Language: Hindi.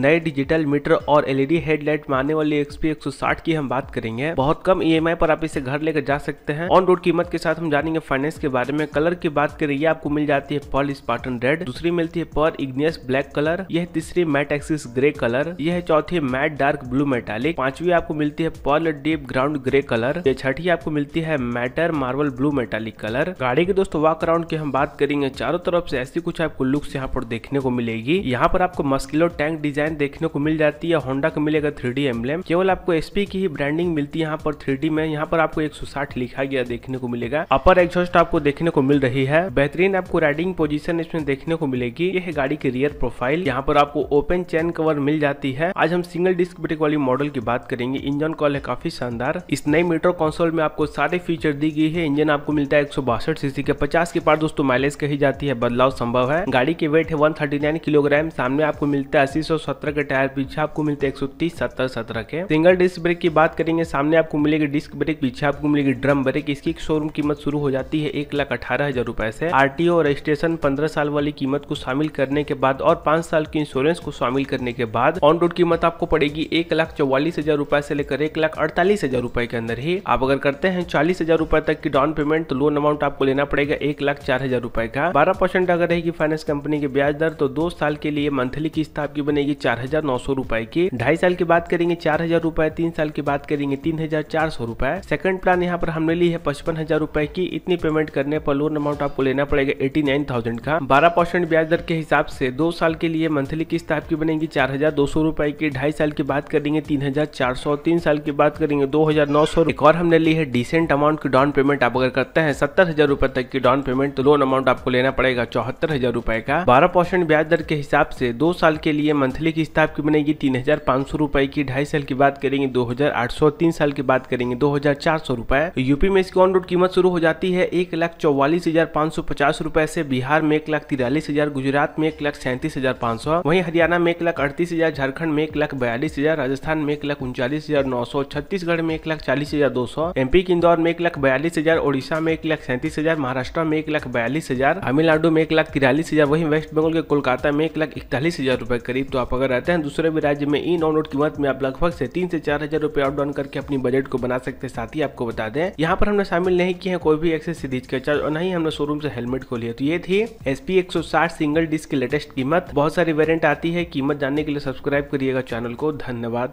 नए डिजिटल मीटर और एलईडी हेडलाइट में आने वाली एक्सपी 160 की हम बात करेंगे बहुत कम ईएमआई e पर आप इसे घर लेकर जा सकते हैं ऑन रोड कीमत के साथ हम जानेंगे फाइनेंस के बारे में कलर की बात करें ये आपको मिल जाती है पर्ल स्पार्टन रेड दूसरी मिलती है पर इग्नियस ब्लैक कलर यह तीसरी मैट एक्सिस ग्रे कलर यह चौथी मैट डार्क ब्लू मेटालिक पांचवी आपको मिलती है pearl deep ground grey colour यह छठी आपको मिलती है matte marble blue metallic colour गाड़ी के दोस्तों वॉक अराउंड की हम बात करेंगे चारों तरफ से ऐसी कुछ आपको लुक्स यहाँ पर देखने को मिलेगी यहाँ पर आपको मस्किलो टैंक डिजाइन डिजाइन देखने को मिल जाती है होंडा का मिलेगा थ्री डी एम्बलेम केवल आपको एसपी की ही ब्रांडिंग मिलती है यहाँ पर थ्री में यहाँ पर आपको एक लिखा गया देखने को मिलेगा अपर एग्जॉस्ट आपको देखने को मिल रही है बेहतरीन आपको राइडिंग पोजिशन इसमें देखने को मिलेगी यह गाड़ी की रियर प्रोफाइल यहाँ पर आपको ओपन चैन कवर मिल जाती है आज हम सिंगल डिस्क ब्रेक वाली मॉडल की बात करेंगे इंजन कॉल है काफी शानदार इस नए मीटर कंसोल में आपको सारे फीचर दी गई है इंजन आपको मिलता है एक सीसी के पचास के पार दोस्तों माइलेज कही जाती है बदलाव संभव है गाड़ी की वेट है 139 किलोग्राम सामने आपको मिलता है अस्सी सौ सत्रह के टायर पीछे आपको मिलते हैं एक सौ तीस सत्तर सत्रह के सिंगल डिस्क ब्रेक की बात करेंगे सामने आपको मिलेगी डिस्क ब्रेक पीछे आपको मिलेगी ड्रम ब्रेक इसकी शोरूम कीमत शुरू हो जाती है एक लाख अठारह हजार रुपए से आरटीओ रजिस्ट्रेशन पंद्रह साल वाली कीमत को शामिल करने के बाद और पांच साल की इंश्योरेंस को शामिल करने के बाद ऑन रोड कीमत आपको पड़ेगी एक लाख चौवालीस हजार रूपए से लेकर एक लाख अड़तालीस हजार रूपए के अंदर ही आप अगर करते हैं चालीस हजार रूपए तक की डाउन पेमेंट तो लोन अमाउंट आपको लेना पड़ेगा एक लाख चार हजार रूपए का बारह परसेंट अगर रहेगी फाइनेंस कंपनी की ब्याज दर तो दो साल के लिए मंथली किस्त आपकी बनेगी चार हजार नौ सौ रूपए की ढाई साल की बात करेंगे चार हजार रूपए तीन साल की बात करेंगे तीन हजार चार सौ रूपए सेकंड प्लान यहाँ पर हमने ली है पचपन हजार रूपए की इतनी पेमेंट करने पर लोन अमाउंट आपको लेना पड़ेगा एटी नाइन थाउजेंड का बारह परसेंट ब्याज दर के हिसाब से दो साल के लिए मंथली किस्त आपकी बनेगी चार हजार दो सौ रूपए की ढाई साल की बात करेंगे तीन हजार चार सौ तीन साल की बात करेंगे दो हजार नौ सौ एक और हमने ली है डिसेंट अमाउंट की डाउन पेमेंट आप अगर करते हैं सत्तर हजार रूपए तक की डाउन पेमेंट तो लोन अमाउंट आपको लेना पड़ेगा चौहत्तर हजार रूपए का बारह परसेंट ब्याज दर के हिसाब से दो साल के लिए मंथली की किस्त की बनेगी तीन हज़ार पांच सौ रुपए की ढाई साल की बात करेंगे दो हज़ार आठ सौ तीन साल की बात करेंगे दो हज़ार चार सौ रुपए यूपी में इसकी ऑन रोड कीमत शुरू हो जाती है एक लाख चौवालीस हज़ार पांच सौ पचास रुपए से बिहार में एक लाख तिरालीस हज़ार गुजरात में एक लाख सैंतीस हज़ार पांच सौ वहीं हरियाणा में एक लाख अड़तीस हज़ार झारखंड में एक लाख बयालीस हज़ार राजस्थान में एक लाख उनचालीस हज़ार नौ सौ छत्तीसगढ़ में एक लाख चालीस हज़ार दो सौ एमपी के इंदौर में एक लाख बयालीस हज़ार ओडिशा में एक लाख सैंतीस हज़ार महाराष्ट्र में एक लाख बयालीस हज़ार तमिलनाडु में एक लाख तिरालीस हज़ार वही वेस्ट बंगाल के कोलकाता में एक लाख इकतालीस हज़ार रुपए करीब तो आप अगर अगर रहते हैं दूसरे भी राज्य में ई नौ नोट की में आप लगभग से तीन से चार हजार रूपए आउट डाउन करके अपनी बजट को बना सकते हैं साथ ही आपको बता दें यहाँ पर हमने शामिल नहीं किए हैं कोई भी एक्सेसरीज का चार्ज और नहीं हमने शोरूम से हेलमेट को लिया तो ये थी एस पी एक सौ साठ सिंगल डिस्क की लेटेस्ट कीमत बहुत सारी वेरियंट आती है कीमत जानने के लिए सब्सक्राइब करिएगा चैनल को धन्यवाद